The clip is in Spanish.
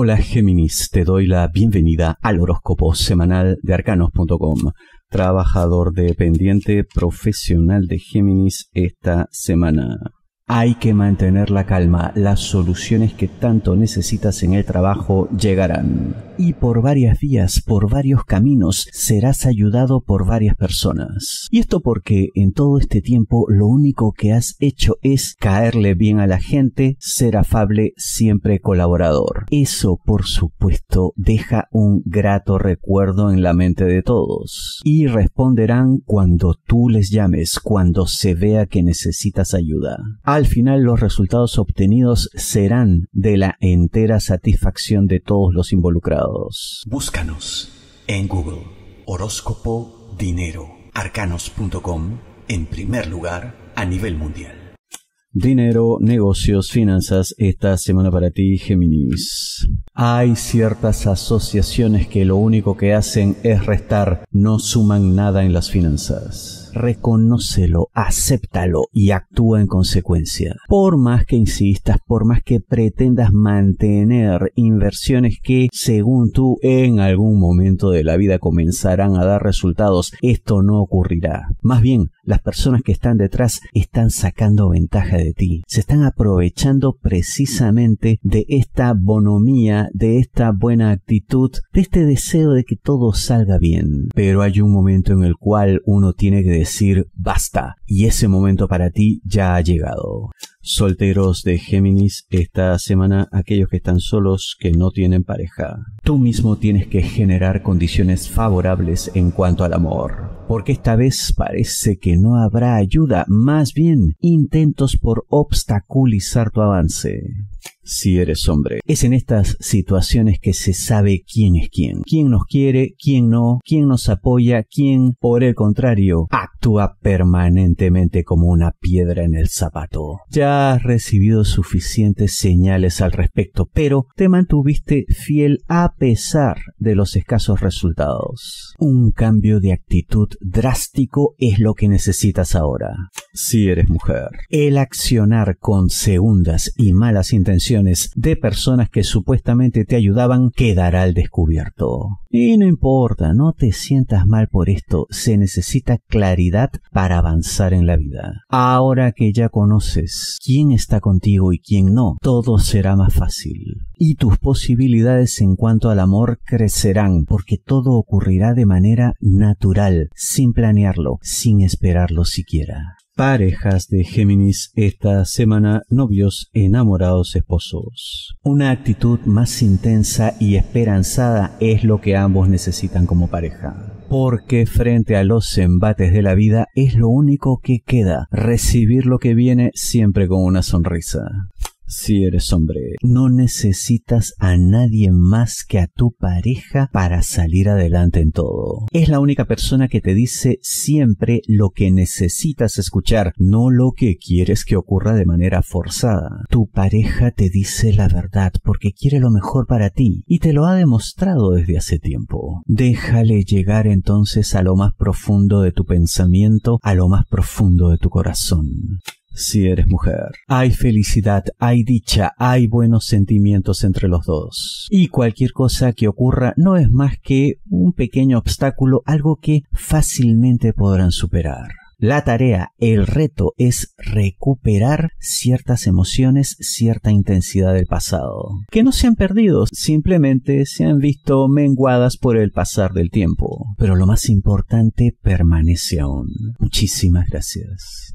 Hola Géminis, te doy la bienvenida al horóscopo semanal de arcanos.com. Trabajador dependiente profesional de Géminis esta semana. Hay que mantener la calma, las soluciones que tanto necesitas en el trabajo llegarán. Y por varias vías, por varios caminos, serás ayudado por varias personas. Y esto porque en todo este tiempo lo único que has hecho es caerle bien a la gente, ser afable, siempre colaborador. Eso, por supuesto, deja un grato recuerdo en la mente de todos. Y responderán cuando tú les llames, cuando se vea que necesitas ayuda al final los resultados obtenidos serán de la entera satisfacción de todos los involucrados. Búscanos en Google, horóscopo dinero, arcanos.com, en primer lugar a nivel mundial. Dinero, negocios, finanzas, esta semana para ti, Géminis. Hay ciertas asociaciones que lo único que hacen es restar, no suman nada en las finanzas reconócelo, acéptalo y actúa en consecuencia. Por más que insistas, por más que pretendas mantener inversiones que, según tú, en algún momento de la vida comenzarán a dar resultados, esto no ocurrirá. Más bien, las personas que están detrás están sacando ventaja de ti, se están aprovechando precisamente de esta bonomía, de esta buena actitud, de este deseo de que todo salga bien. Pero hay un momento en el cual uno tiene que decir basta y ese momento para ti ya ha llegado. Solteros de Géminis, esta semana aquellos que están solos, que no tienen pareja. Tú mismo tienes que generar condiciones favorables en cuanto al amor, porque esta vez parece que no habrá ayuda, más bien intentos por obstaculizar tu avance si eres hombre. Es en estas situaciones que se sabe quién es quién, quién nos quiere, quién no, quién nos apoya, quién, por el contrario, actúa permanentemente como una piedra en el zapato. Ya has recibido suficientes señales al respecto, pero te mantuviste fiel a pesar de los escasos resultados. Un cambio de actitud drástico es lo que necesitas ahora. Si eres mujer, el accionar con segundas y malas intenciones de personas que supuestamente te ayudaban quedará al descubierto. Y no importa, no te sientas mal por esto, se necesita claridad para avanzar en la vida. Ahora que ya conoces quién está contigo y quién no, todo será más fácil. Y tus posibilidades en cuanto al amor crecerán, porque todo ocurrirá de manera natural, sin planearlo, sin esperarlo siquiera parejas de Géminis esta semana, novios, enamorados, esposos. Una actitud más intensa y esperanzada es lo que ambos necesitan como pareja. Porque frente a los embates de la vida es lo único que queda, recibir lo que viene siempre con una sonrisa. Si eres hombre, no necesitas a nadie más que a tu pareja para salir adelante en todo. Es la única persona que te dice siempre lo que necesitas escuchar, no lo que quieres que ocurra de manera forzada. Tu pareja te dice la verdad porque quiere lo mejor para ti y te lo ha demostrado desde hace tiempo. Déjale llegar entonces a lo más profundo de tu pensamiento, a lo más profundo de tu corazón si eres mujer. Hay felicidad, hay dicha, hay buenos sentimientos entre los dos. Y cualquier cosa que ocurra no es más que un pequeño obstáculo, algo que fácilmente podrán superar. La tarea, el reto es recuperar ciertas emociones, cierta intensidad del pasado, que no se han perdido, simplemente se han visto menguadas por el pasar del tiempo. Pero lo más importante permanece aún. Muchísimas gracias.